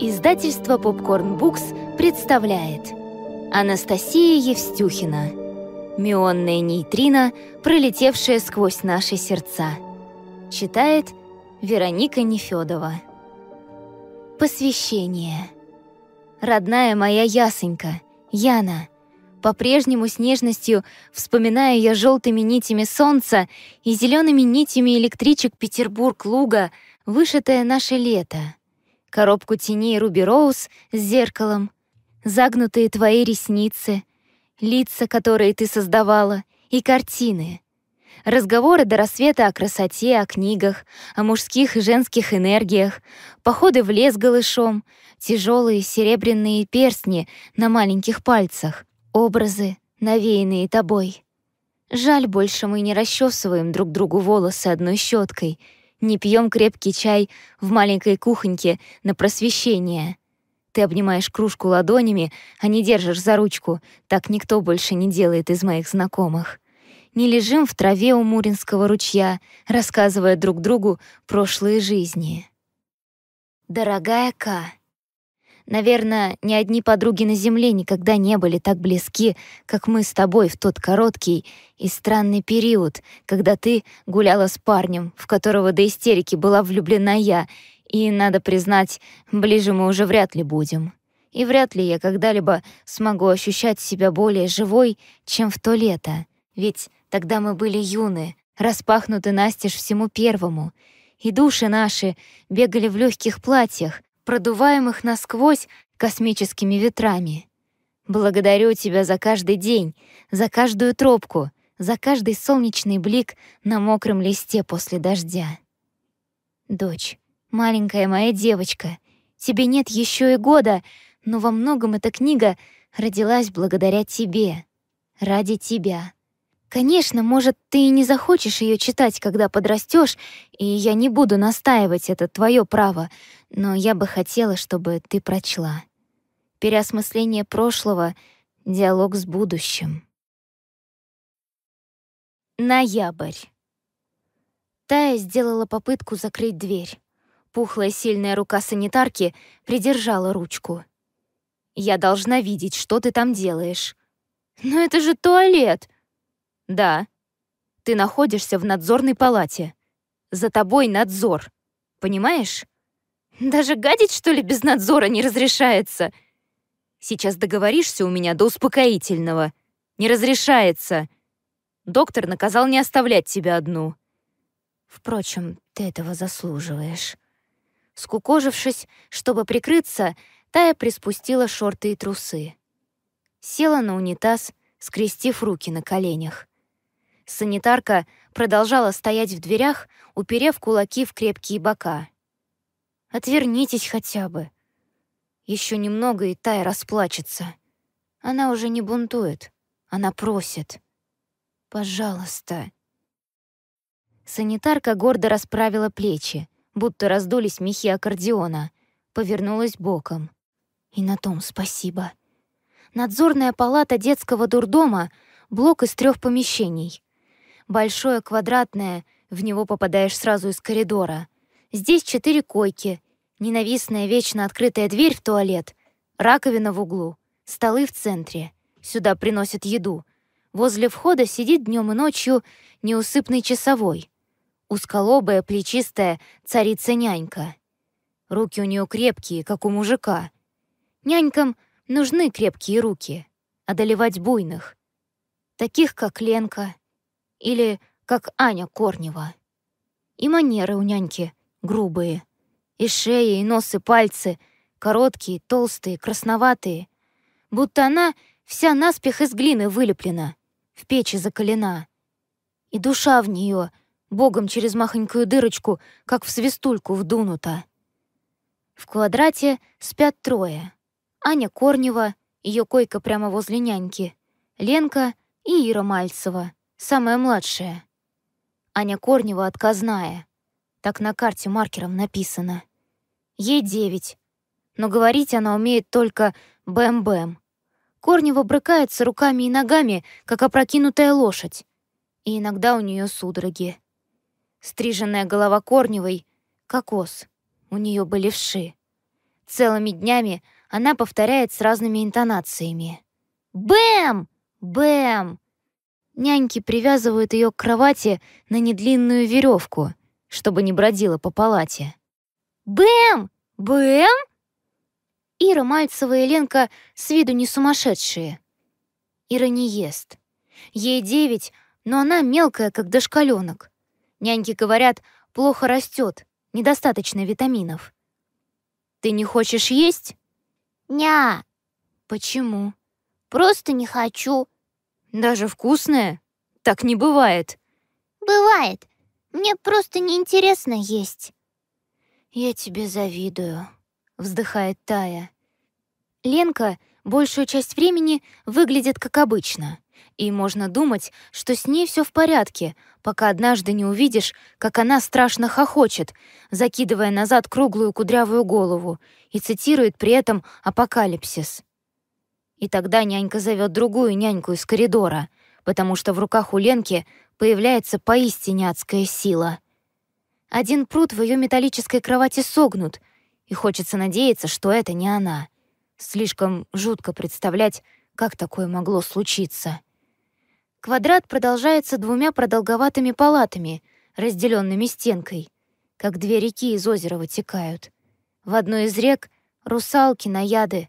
Издательство Popcorn Books представляет Анастасия Евстюхина «Мионные нейтрино, пролетевшие сквозь наши сердца» Читает Вероника Нефедова Посвящение Родная моя Ясенька, Яна, по-прежнему с нежностью вспоминаю я желтыми нитями солнца и зелеными нитями электричек Петербург-Луга, вышитое наше лето — коробку теней Руби Роуз с зеркалом, загнутые твои ресницы, лица, которые ты создавала, и картины. Разговоры до рассвета о красоте, о книгах, о мужских и женских энергиях, походы в лес голышом, тяжелые серебряные перстни на маленьких пальцах, образы, навеянные тобой. Жаль, больше мы не расчесываем друг другу волосы одной щеткой — не пьем крепкий чай в маленькой кухоньке на просвещение. Ты обнимаешь кружку ладонями, а не держишь за ручку. Так никто больше не делает из моих знакомых. Не лежим в траве у Муринского ручья, рассказывая друг другу прошлые жизни. Дорогая Ка, Наверное, ни одни подруги на земле никогда не были так близки, как мы с тобой в тот короткий и странный период, когда ты гуляла с парнем, в которого до истерики была влюблена я, и, надо признать, ближе мы уже вряд ли будем. И вряд ли я когда-либо смогу ощущать себя более живой, чем в то лето. Ведь тогда мы были юны, распахнуты настежь всему первому, и души наши бегали в легких платьях, продуваемых насквозь космическими ветрами. Благодарю тебя за каждый день, за каждую тропку, за каждый солнечный блик на мокром листе после дождя. Дочь, маленькая моя девочка, тебе нет еще и года, но во многом эта книга родилась благодаря тебе, ради тебя. Конечно, может, ты и не захочешь ее читать, когда подрастешь, и я не буду настаивать, это твое право, но я бы хотела, чтобы ты прочла. Переосмысление прошлого — диалог с будущим. Ноябрь. Тая сделала попытку закрыть дверь. Пухлая сильная рука санитарки придержала ручку. «Я должна видеть, что ты там делаешь». «Но это же туалет!» «Да. Ты находишься в надзорной палате. За тобой надзор. Понимаешь?» Даже гадить, что ли, без надзора не разрешается? Сейчас договоришься у меня до успокоительного. Не разрешается. Доктор наказал не оставлять тебя одну. Впрочем, ты этого заслуживаешь. Скукожившись, чтобы прикрыться, Тая приспустила шорты и трусы. Села на унитаз, скрестив руки на коленях. Санитарка продолжала стоять в дверях, уперев кулаки в крепкие бока — Отвернитесь хотя бы. Еще немного, и Тай расплачется. Она уже не бунтует. Она просит. Пожалуйста. Санитарка гордо расправила плечи, будто раздулись мехи аккордеона, повернулась боком. И на том спасибо. Надзорная палата детского дурдома — блок из трех помещений. Большое квадратное, в него попадаешь сразу из коридора. Здесь четыре койки, Ненавистная вечно открытая дверь в туалет, раковина в углу, столы в центре. Сюда приносят еду. Возле входа сидит днем и ночью неусыпный часовой. Узколобая, плечистая царица-нянька. Руки у нее крепкие, как у мужика. Нянькам нужны крепкие руки, одолевать буйных. Таких, как Ленка или как Аня Корнева. И манеры у няньки грубые — и шея, и нос, и пальцы. Короткие, толстые, красноватые. Будто она вся наспех из глины вылеплена. В печи закалена. И душа в нее богом через махонькую дырочку, как в свистульку вдунута. В квадрате спят трое. Аня Корнева, ее койка прямо возле няньки, Ленка и Ира Мальцева, самая младшая. Аня Корнева отказная. Так на карте маркером написано. Ей девять. Но говорить она умеет только «бэм-бэм». Корнева брыкается руками и ногами, как опрокинутая лошадь. И иногда у нее судороги. Стриженная голова Корневой — кокос. У нее были вши. Целыми днями она повторяет с разными интонациями. «Бэм! Бэм!» Няньки привязывают ее к кровати на недлинную веревку — чтобы не бродила по палате. «Бэм! Бэм!» Ира, Мальцева и Ленка с виду не сумасшедшие. Ира не ест. Ей девять, но она мелкая, как дошкаленок. Няньки говорят, плохо растет, недостаточно витаминов. «Ты не хочешь есть?» «Ня». «Почему?» «Просто не хочу». «Даже вкусное? Так не бывает». «Бывает. Мне просто неинтересно есть». «Я тебе завидую», — вздыхает Тая. Ленка большую часть времени выглядит как обычно, и можно думать, что с ней все в порядке, пока однажды не увидишь, как она страшно хохочет, закидывая назад круглую кудрявую голову и цитирует при этом апокалипсис. И тогда нянька зовет другую няньку из коридора, потому что в руках у Ленки появляется поистине адская сила. Один пруд в ее металлической кровати согнут, и хочется надеяться, что это не она. Слишком жутко представлять, как такое могло случиться. Квадрат продолжается двумя продолговатыми палатами, разделенными стенкой, как две реки из озера вытекают. В одной из рек — русалки, наяды.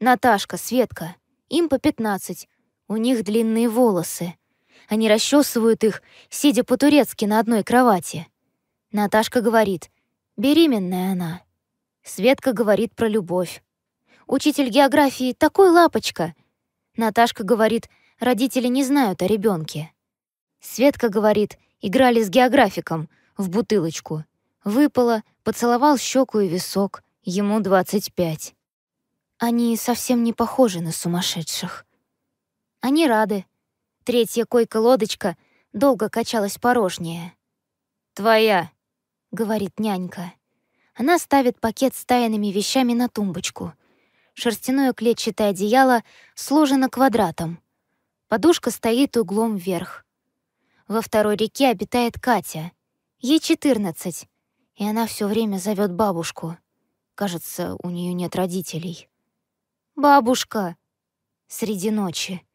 Наташка, Светка, им по пятнадцать, у них длинные волосы — они расчесывают их, сидя по-турецки на одной кровати. Наташка говорит, беременная она. Светка говорит про любовь. Учитель географии такой лапочка. Наташка говорит, родители не знают о ребенке. Светка говорит, играли с географиком в бутылочку. Выпала, поцеловал щеку и висок, ему 25. Они совсем не похожи на сумасшедших. Они рады, Третья койка-лодочка долго качалась порожнее. «Твоя», — говорит нянька. Она ставит пакет с тайными вещами на тумбочку. Шерстяное клетчатое одеяло сложено квадратом. Подушка стоит углом вверх. Во второй реке обитает Катя. Ей 14, и она все время зовет бабушку. Кажется, у нее нет родителей. «Бабушка!» Среди ночи.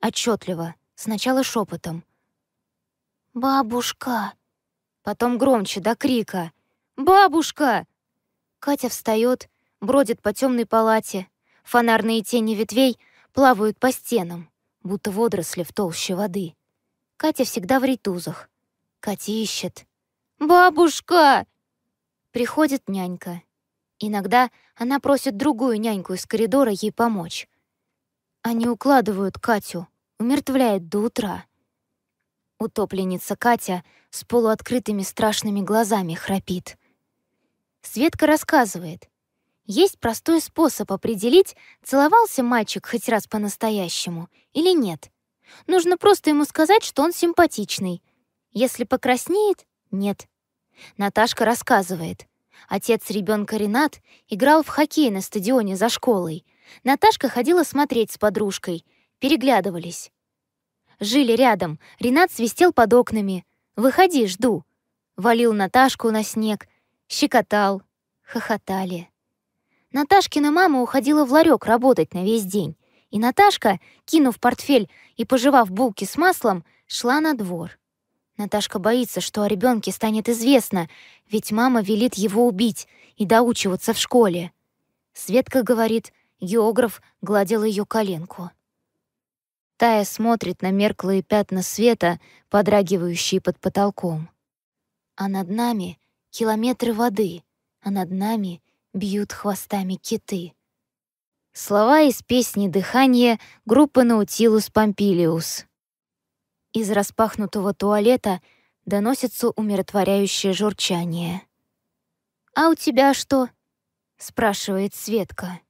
Отчетливо. Сначала шепотом. «Бабушка!» Потом громче, до крика. «Бабушка!» Катя встает, бродит по темной палате. Фонарные тени ветвей плавают по стенам, будто водоросли в толще воды. Катя всегда в ритузах. Катя ищет. «Бабушка!» Приходит нянька. Иногда она просит другую няньку из коридора ей помочь. Они укладывают Катю умертвляет до утра. Утопленница Катя с полуоткрытыми страшными глазами храпит. Светка рассказывает. Есть простой способ определить, целовался мальчик хоть раз по-настоящему или нет. Нужно просто ему сказать, что он симпатичный. Если покраснеет — нет. Наташка рассказывает. Отец ребенка Ренат играл в хоккей на стадионе за школой. Наташка ходила смотреть с подружкой. Переглядывались. Жили рядом. Ренат свистел под окнами. «Выходи, жду». Валил Наташку на снег. Щекотал. Хохотали. Наташкина мама уходила в ларек работать на весь день. И Наташка, кинув портфель и пожевав булки с маслом, шла на двор. Наташка боится, что о ребенке станет известно, ведь мама велит его убить и доучиваться в школе. Светка говорит, географ гладил ее коленку. Тая смотрит на мерклые пятна света, подрагивающие под потолком. А над нами километры воды, а над нами бьют хвостами киты. Слова из песни «Дыхание» группы «Наутилус Помпилиус». Из распахнутого туалета доносится умиротворяющее журчание. «А у тебя что?» — спрашивает Светка.